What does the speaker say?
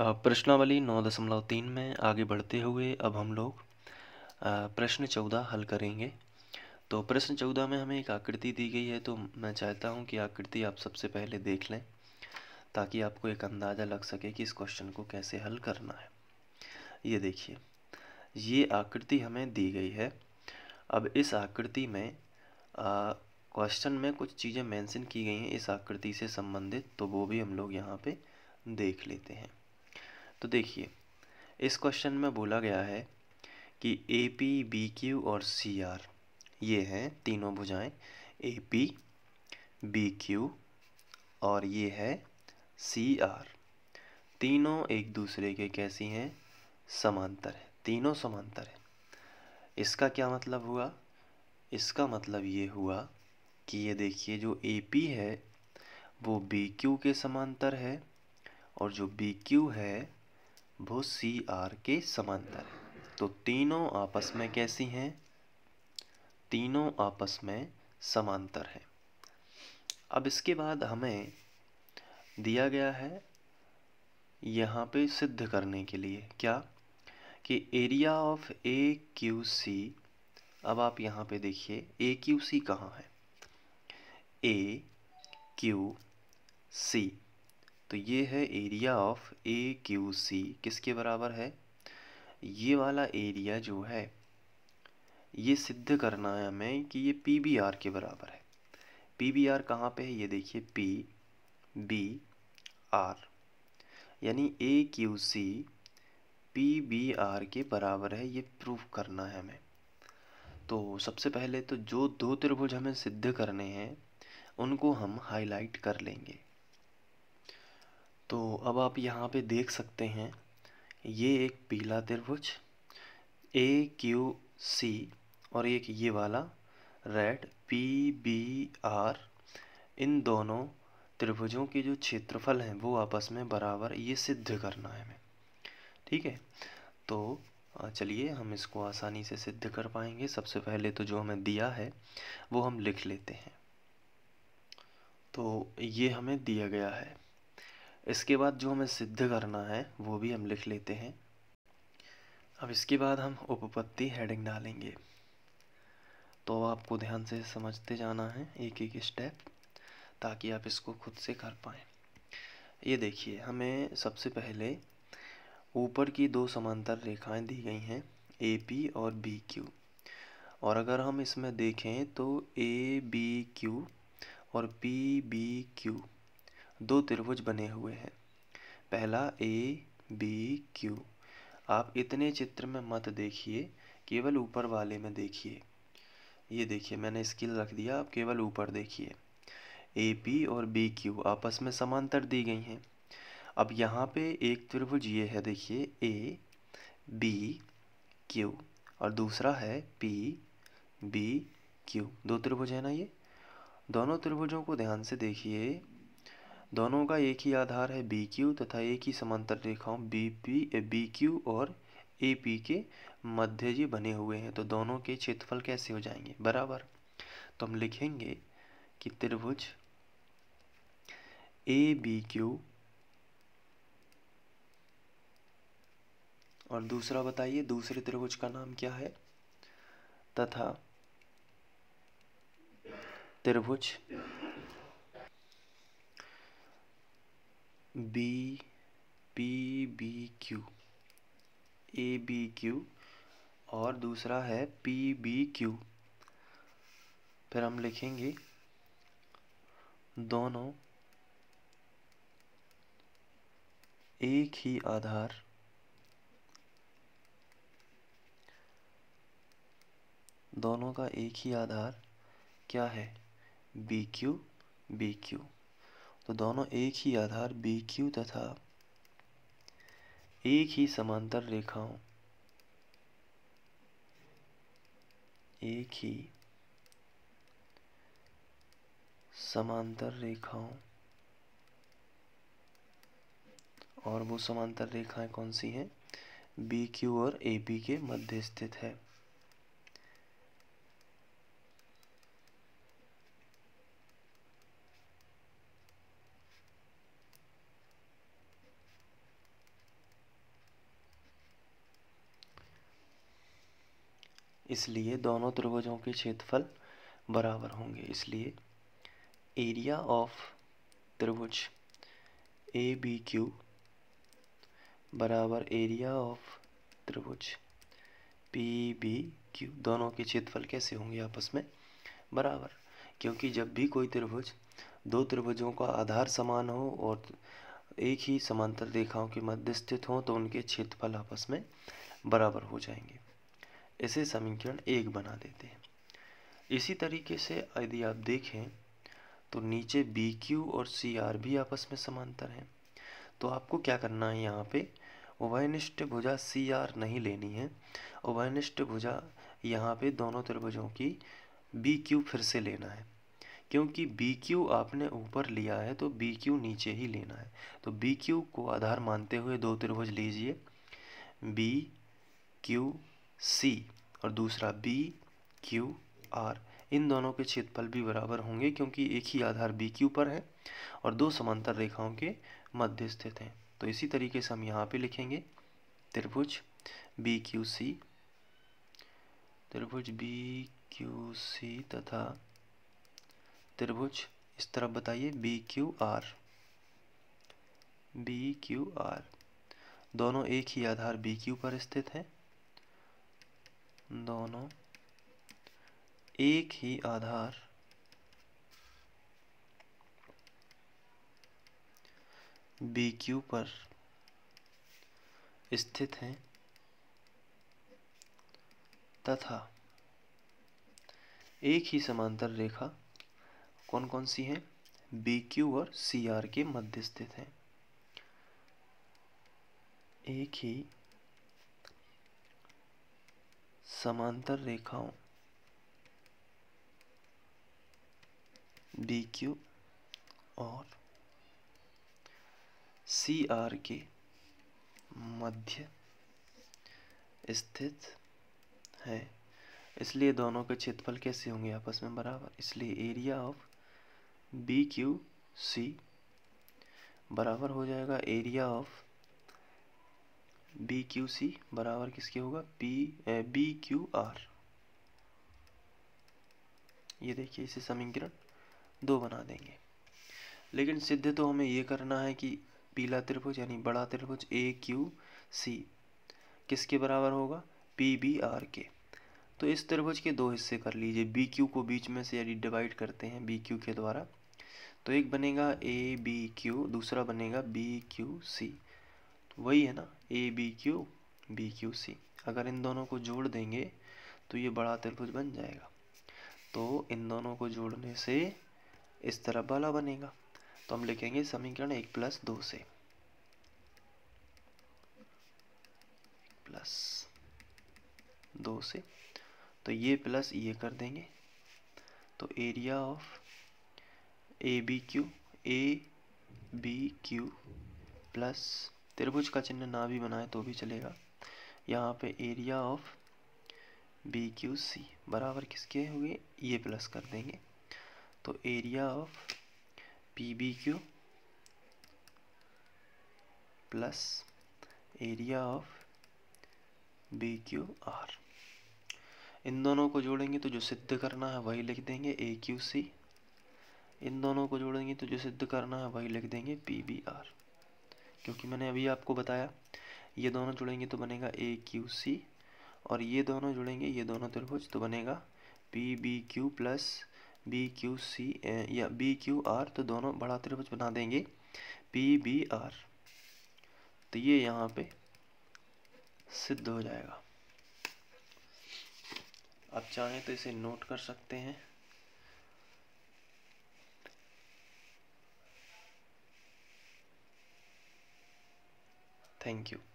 प्रश्नावली नौ दशमलव तीन में आगे बढ़ते हुए अब हम लोग प्रश्न चौदह हल करेंगे तो प्रश्न चौदह में हमें एक आकृति दी गई है तो मैं चाहता हूँ कि आकृति आप सबसे पहले देख लें ताकि आपको एक अंदाज़ा लग सके कि इस क्वेश्चन को कैसे हल करना है ये देखिए ये आकृति हमें दी गई है अब इस आकृति में क्वेश्चन में कुछ चीज़ें मेंशन की गई हैं इस आकृति से संबंधित तो वो भी हम लोग यहाँ पे देख लेते हैं तो देखिए इस क्वेश्चन में बोला गया है कि ए पी बी क्यू और सी आर ये हैं तीनों भुजाएं ए पी बी क्यू और ये है सी आर तीनों एक दूसरे के कैसी हैं समांतर है तीनों समांतर है इसका क्या मतलब हुआ इसका मतलब ये हुआ कि ये देखिए जो ए पी है वो बी क्यू के समांतर है और जो बी क्यू है वो सी आर के समांतर है तो तीनों आपस में कैसी हैं तीनों आपस में समांतर हैं अब इसके बाद हमें दिया गया है यहाँ पे सिद्ध करने के लिए क्या कि area of A Q C अब आप यहाँ पे देखिए ए क्यू सी कहाँ है ए क्यू सी तो ये है area of A Q C किसके बराबर है ये वाला एरिया जो है ये सिद्ध करना है हमें कि ये पी बी आर के बराबर है पी बी आर कहाँ पर है ये देखिए पी बी आर यानी A Q C P B R के बराबर है ये प्रूफ करना है हमें तो सबसे पहले तो जो दो त्रिभुज हमें सिद्ध करने हैं उनको हम हाईलाइट कर लेंगे तो अब आप यहाँ पे देख सकते हैं ये एक पीला त्रिभुज ए क्यू सी और एक ये वाला रेड पी बी आर इन दोनों त्रिभुजों के जो क्षेत्रफल हैं वो आपस में बराबर ये सिद्ध करना है हमें ठीक है तो चलिए हम इसको आसानी से सिद्ध कर पाएंगे सबसे पहले तो जो हमें दिया है वो हम लिख लेते हैं तो ये हमें दिया गया है इसके बाद जो हमें सिद्ध करना है वो भी हम लिख लेते हैं अब इसके बाद हम उपपत्ति हेडिंग डालेंगे तो आपको ध्यान से समझते जाना है एक एक स्टेप ताकि आप इसको खुद से कर पाएँ ये देखिए हमें सबसे पहले ऊपर की दो समांतर रेखाएं दी गई हैं ए पी और बी क्यू और अगर हम इसमें देखें तो ए बी क्यू और पी बी क्यू दो त्रिभुज बने हुए हैं पहला ए बी क्यू आप इतने चित्र में मत देखिए केवल ऊपर वाले में देखिए ये देखिए मैंने स्किल रख दिया आप केवल ऊपर देखिए ए पी और बी क्यू आपस में समांतर दी गई हैं अब यहाँ पे एक त्रिभुज ये है देखिए ए बी क्यू और दूसरा है पी बी क्यू दो त्रिभुज है ना ये दोनों त्रिभुजों को ध्यान से देखिए दोनों का एक ही आधार है बी क्यू तथा एक ही समांतर रेखाओं बी पी बी क्यू और ए पी के मध्य जी बने हुए हैं तो दोनों के क्षेत्रफल कैसे हो जाएंगे बराबर तो हम लिखेंगे कि त्रिभुज ए बी क्यू और दूसरा बताइए दूसरे त्रिभुज का नाम क्या है तथा त्रिभुज B P B Q A B Q और दूसरा है पी बी क्यू फिर हम लिखेंगे दोनों एक ही आधार दोनों का एक ही आधार क्या है बी क्यू बी क्यू तो दोनों एक ही आधार BQ तथा एक ही समांतर रेखाओं एक ही समांतर रेखाओं और वो समांतर रेखाएं कौन सी हैं BQ और AP के मध्य स्थित है इसलिए दोनों त्रिभुजों के क्षेत्रफल बराबर होंगे इसलिए एरिया ऑफ त्रिभुज ए बी क्यू बराबर एरिया ऑफ त्रिभुज पी बी क्यू दोनों के क्षेत्रफल कैसे होंगे आपस में बराबर क्योंकि जब भी कोई त्रिभुज दो त्रिभुजों का आधार समान हो और एक ही समांतर रेखाओं के मध्य स्थित हों तो उनके क्षेत्रफल आपस में बराबर हो जाएंगे इसे समीकरण एक बना देते हैं इसी तरीके से यदि आप देखें तो नीचे बी क्यू और सी आर भी आपस में समांतर हैं तो आपको क्या करना है यहाँ पे उभयनिष्ठ भुजा सी आर नहीं लेनी है उभयनिष्ठ भुजा यहाँ पे दोनों त्रिभुजों की बी क्यू फिर से लेना है क्योंकि बी क्यू आपने ऊपर लिया है तो बी क्यू नीचे ही लेना है तो बी क्यू को आधार मानते हुए दो त्रिभुज लीजिए बी क्यू सी और दूसरा बी क्यू आर इन दोनों के क्षेत्रफल भी बराबर होंगे क्योंकि एक ही आधार बी क्यू पर है और दो समांतर रेखाओं के मध्य स्थित हैं तो इसी तरीके से हम यहाँ पे लिखेंगे त्रिभुज बी क्यू सी त्रिभुज बी क्यू सी तथा त्रिभुज इस तरफ बताइए B Q R B Q R दोनों एक ही आधार बी क्यू पर स्थित हैं दोनों एक ही आधार बी क्यू पर स्थित हैं तथा एक ही समांतर रेखा कौन कौन सी हैं बी क्यू और सी आर के मध्य स्थित हैं एक ही समांतर रेखाओं डी क्यू और सी आर के मध्य स्थित है इसलिए दोनों के क्षेत्रफल कैसे होंगे आपस में बराबर इसलिए area of B Q C बराबर हो जाएगा area of B Q C बराबर किसके होगा पी बी क्यू आर ये देखिए इसे समीकरण दो बना देंगे लेकिन सिद्ध तो हमें ये करना है कि पीला त्रिभुज यानी बड़ा त्रिभुज ए क्यू सी किसके बराबर होगा पी बी आर के तो इस त्रिभुज के दो हिस्से कर लीजिए बी क्यू को बीच में से यदि डिवाइड करते हैं बी क्यू के द्वारा तो एक बनेगा ए बी क्यू दूसरा बनेगा बी क्यू सी वही है ना A B Q B Q C अगर इन दोनों को जोड़ देंगे तो ये बड़ा त्रिभुज बन जाएगा तो इन दोनों को जोड़ने से इस तरह वाला बनेगा तो हम लिखेंगे समीकरण एक प्लस दो से प्लस दो से तो ये प्लस ये कर देंगे तो area of A B Q A B Q plus त्रिभुज का चिन्ह ना भी बनाए तो भी चलेगा यहाँ पे area of B Q C बराबर किसके हुए ये प्लस कर देंगे तो area of P B Q plus area of B Q R इन दोनों को जोड़ेंगे तो जो सिद्ध करना है वही लिख देंगे ए क्यू सी इन दोनों को जोड़ेंगे तो जो सिद्ध करना है वही लिख देंगे पी बी आर क्योंकि मैंने अभी आपको बताया ये दोनों जुड़ेंगे तो बनेगा ए क्यू सी और ये दोनों जुड़ेंगे ये दोनों त्रिभुज तो बनेगा P B Q plus B Q C या बी क्यू आर तो दोनों बड़ा त्रिभुज बना देंगे पी बी आर तो ये यहाँ पे सिद्ध हो जाएगा आप चाहें तो इसे नोट कर सकते हैं Thank you.